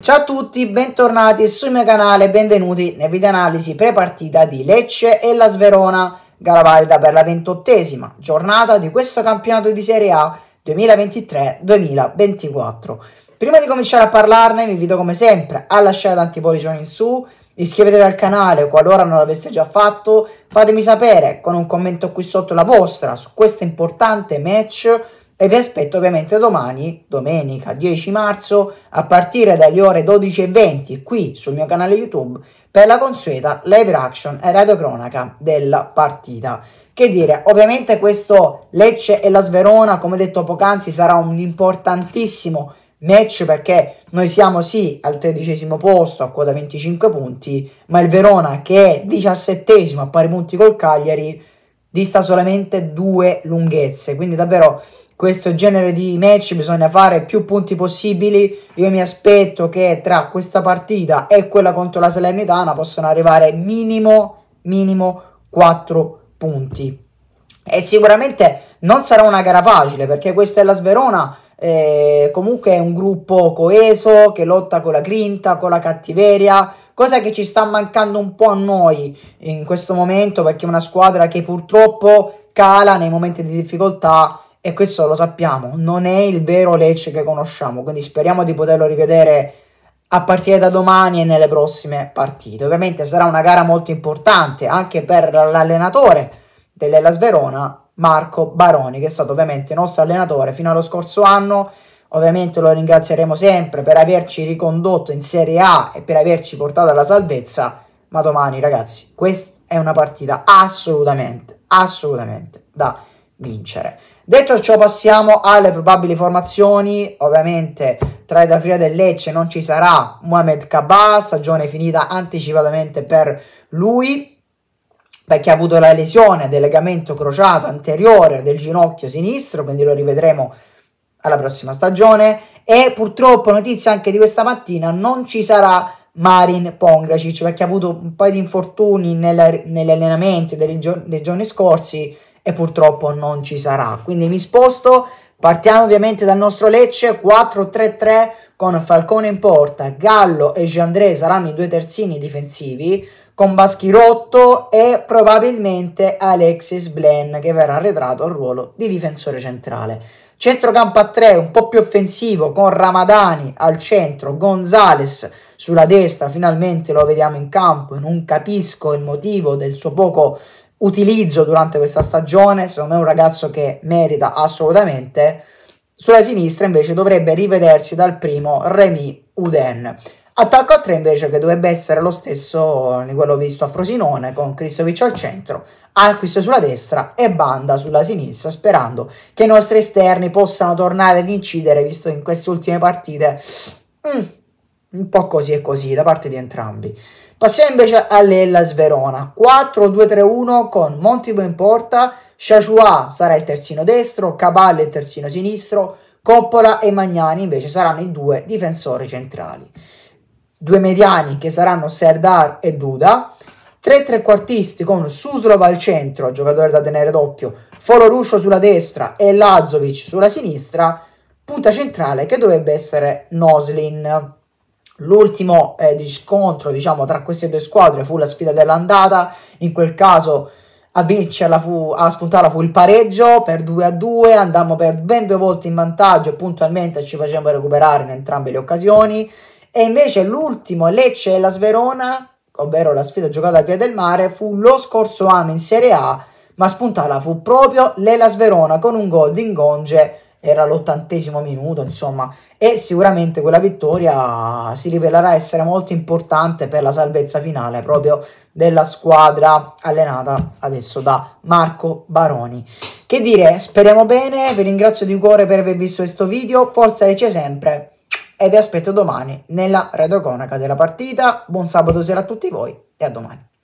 Ciao a tutti, bentornati sul mio canale benvenuti nel video analisi prepartita di Lecce e la Sverona, gara valida per la ventottesima giornata di questo campionato di Serie A 2023-2024. Prima di cominciare a parlarne vi invito come sempre a lasciare tanti pollicioni in su, iscrivetevi al canale qualora non l'aveste già fatto, fatemi sapere con un commento qui sotto la vostra su questo importante match e vi aspetto ovviamente domani, domenica 10 marzo, a partire dalle ore 12.20 qui sul mio canale YouTube per la consueta live reaction e radiocronaca della partita. Che dire, ovviamente questo Lecce e la Sverona, come detto poc'anzi, sarà un importantissimo match perché noi siamo sì al tredicesimo posto a quota 25 punti, ma il Verona che è diciassettesimo a pari punti col Cagliari dista solamente due lunghezze, quindi davvero questo genere di match bisogna fare più punti possibili. Io mi aspetto che tra questa partita e quella contro la Salernitana possano arrivare minimo, minimo 4 punti. E sicuramente non sarà una gara facile perché questa è la Sverona. Eh, comunque è un gruppo coeso che lotta con la grinta, con la cattiveria, cosa che ci sta mancando un po' a noi in questo momento perché è una squadra che purtroppo cala nei momenti di difficoltà e questo lo sappiamo, non è il vero Lecce che conosciamo, quindi speriamo di poterlo rivedere a partire da domani e nelle prossime partite. Ovviamente sarà una gara molto importante anche per l'allenatore dell'Ellas Verona, Marco Baroni, che è stato ovviamente nostro allenatore fino allo scorso anno. Ovviamente lo ringrazieremo sempre per averci ricondotto in Serie A e per averci portato alla salvezza. Ma domani, ragazzi, questa è una partita assolutamente, assolutamente da vincere. Detto ciò passiamo alle probabili formazioni, ovviamente tra i da del Lecce non ci sarà Mohamed Kabah, stagione finita anticipatamente per lui perché ha avuto la lesione del legamento crociato anteriore del ginocchio sinistro, quindi lo rivedremo alla prossima stagione e purtroppo notizia anche di questa mattina non ci sarà Marin Pongracic perché ha avuto un paio di infortuni nel, nell'allenamento dei giorni scorsi e purtroppo non ci sarà. Quindi mi sposto, partiamo ovviamente dal nostro Lecce 4-3-3 con Falcone in porta, Gallo e Giandré saranno i due terzini difensivi con Baschirotto e probabilmente Alexis Blen che verrà arretrato al ruolo di difensore centrale. Centrocampo a 3 un po' più offensivo con Ramadani al centro, Gonzales sulla destra, finalmente lo vediamo in campo non capisco il motivo del suo poco utilizzo durante questa stagione, secondo me è un ragazzo che merita assolutamente. Sulla sinistra invece dovrebbe rivedersi dal primo Remy Uden. Attacco a tre invece che dovrebbe essere lo stesso di quello visto a Frosinone con Cristovic al centro, Alquist sulla destra e Banda sulla sinistra sperando che i nostri esterni possano tornare ad incidere visto in queste ultime partite mm, un po' così e così da parte di entrambi. Passiamo invece all'Ellas Verona, 4-2-3-1 con Montipo in porta, Shashua sarà il terzino destro, Caballe il terzino sinistro, Coppola e Magnani invece saranno i due difensori centrali. Due mediani che saranno Serdar e Duda, tre trequartisti con Suslova al centro, giocatore da tenere d'occhio, Foloruscio sulla destra e Lazovic sulla sinistra, punta centrale che dovrebbe essere Noslin. L'ultimo eh, di scontro diciamo, tra queste due squadre fu la sfida dell'andata, in quel caso a vincerla fu, a spuntarla fu il pareggio per 2 a 2, andammo per ben due volte in vantaggio e puntualmente ci facemmo recuperare in entrambe le occasioni. E invece l'ultimo Lecce e la Sverona, ovvero la sfida giocata a Via del Mare, fu lo scorso anno in Serie A, ma spuntata fu proprio l'Ela Sverona con un gol di Ingonge era l'ottantesimo minuto, insomma, e sicuramente quella vittoria si rivelerà essere molto importante per la salvezza finale proprio della squadra allenata adesso da Marco Baroni. Che dire, speriamo bene, vi ringrazio di cuore per aver visto questo video, forza le c'è sempre e vi aspetto domani nella redoconaca della partita. Buon sabato sera a tutti voi e a domani.